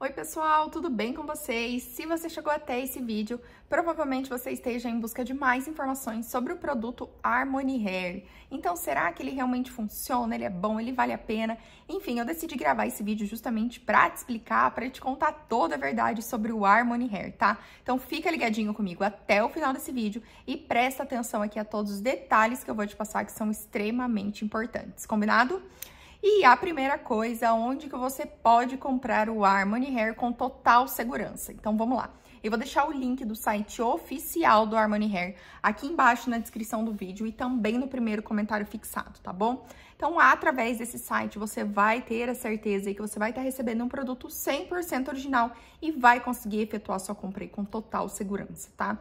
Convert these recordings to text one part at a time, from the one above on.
Oi pessoal, tudo bem com vocês? Se você chegou até esse vídeo, provavelmente você esteja em busca de mais informações sobre o produto Harmony Hair. Então, será que ele realmente funciona? Ele é bom? Ele vale a pena? Enfim, eu decidi gravar esse vídeo justamente para te explicar, para te contar toda a verdade sobre o Harmony Hair, tá? Então, fica ligadinho comigo até o final desse vídeo e presta atenção aqui a todos os detalhes que eu vou te passar que são extremamente importantes, combinado? Combinado? E a primeira coisa, onde que você pode comprar o Harmony Hair com total segurança. Então, vamos lá. Eu vou deixar o link do site oficial do Harmony Hair aqui embaixo na descrição do vídeo e também no primeiro comentário fixado, tá bom? Então, através desse site, você vai ter a certeza que você vai estar recebendo um produto 100% original e vai conseguir efetuar sua compra com total segurança, tá?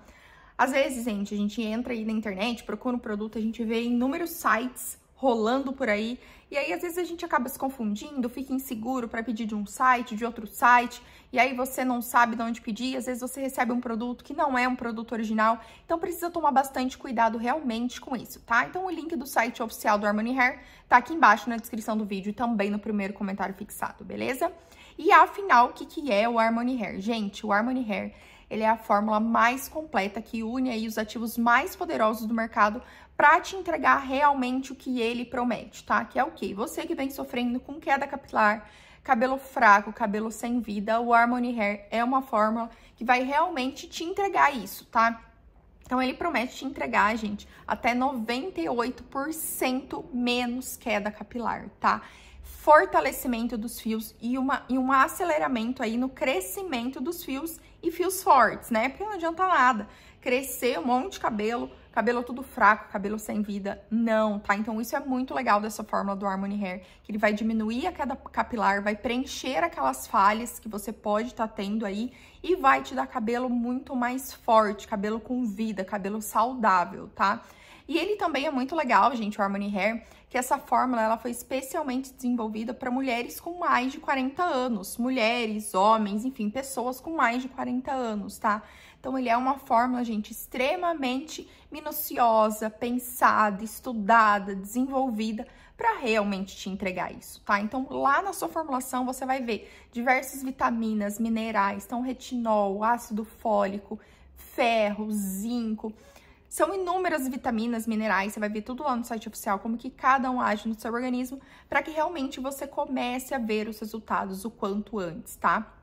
Às vezes, gente, a gente entra aí na internet, procura um produto, a gente vê inúmeros sites rolando por aí. E aí, às vezes, a gente acaba se confundindo, fica inseguro para pedir de um site, de outro site, e aí você não sabe de onde pedir, às vezes você recebe um produto que não é um produto original, então precisa tomar bastante cuidado realmente com isso, tá? Então, o link do site oficial do Harmony Hair tá aqui embaixo na descrição do vídeo e também no primeiro comentário fixado, beleza? E afinal, o que, que é o Harmony Hair? Gente, o Harmony Hair ele é a fórmula mais completa que une aí os ativos mais poderosos do mercado para te entregar realmente o que ele promete, tá? Que é o quê? Você que vem sofrendo com queda capilar, cabelo fraco, cabelo sem vida, o Harmony Hair é uma fórmula que vai realmente te entregar isso, tá? Então, ele promete te entregar, gente, até 98% menos queda capilar, tá? fortalecimento dos fios e, uma, e um aceleramento aí no crescimento dos fios e fios fortes, né? Porque não adianta nada crescer um monte de cabelo, cabelo tudo fraco, cabelo sem vida, não, tá? Então isso é muito legal dessa fórmula do Harmony Hair, que ele vai diminuir a queda capilar, vai preencher aquelas falhas que você pode estar tá tendo aí e vai te dar cabelo muito mais forte, cabelo com vida, cabelo saudável, tá? E ele também é muito legal, gente, o Harmony Hair, que essa fórmula ela foi especialmente desenvolvida para mulheres com mais de 40 anos, mulheres, homens, enfim, pessoas com mais de 40 anos, tá? Então ele é uma fórmula, gente, extremamente minuciosa, pensada, estudada, desenvolvida para realmente te entregar isso, tá? Então, lá na sua formulação, você vai ver diversas vitaminas, minerais, então retinol, ácido fólico, ferro, zinco, são inúmeras vitaminas, minerais, você vai ver tudo lá no site oficial, como que cada um age no seu organismo, para que realmente você comece a ver os resultados o quanto antes, tá?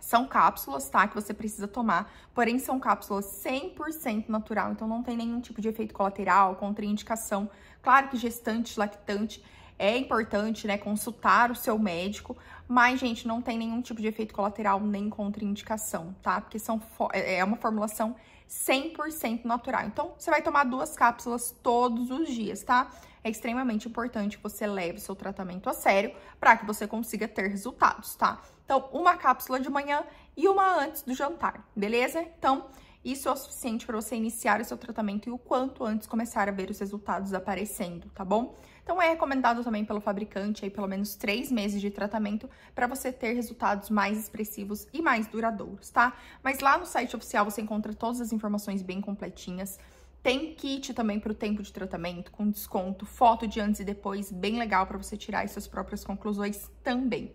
São cápsulas, tá? Que você precisa tomar, porém são cápsulas 100% natural, então não tem nenhum tipo de efeito colateral, contraindicação. Claro que gestante, lactante é importante, né, consultar o seu médico, mas, gente, não tem nenhum tipo de efeito colateral nem contraindicação, tá? Porque são, é, é uma formulação 100% natural. Então, você vai tomar duas cápsulas todos os dias, tá? É extremamente importante que você leve seu tratamento a sério para que você consiga ter resultados, tá? Então, uma cápsula de manhã e uma antes do jantar, beleza? Então, isso é o suficiente para você iniciar o seu tratamento e o quanto antes começar a ver os resultados aparecendo, tá bom? Então é recomendado também pelo fabricante aí pelo menos três meses de tratamento para você ter resultados mais expressivos e mais duradouros, tá? Mas lá no site oficial você encontra todas as informações bem completinhas. Tem kit também para o tempo de tratamento, com desconto, foto de antes e depois, bem legal para você tirar as suas próprias conclusões também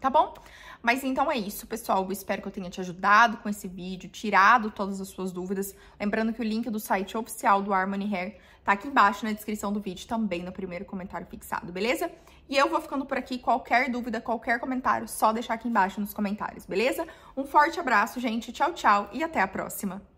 tá bom? Mas então é isso, pessoal. Eu espero que eu tenha te ajudado com esse vídeo, tirado todas as suas dúvidas. Lembrando que o link do site oficial do Harmony Hair tá aqui embaixo na descrição do vídeo, também no primeiro comentário fixado, beleza? E eu vou ficando por aqui. Qualquer dúvida, qualquer comentário, só deixar aqui embaixo nos comentários, beleza? Um forte abraço, gente. Tchau, tchau e até a próxima.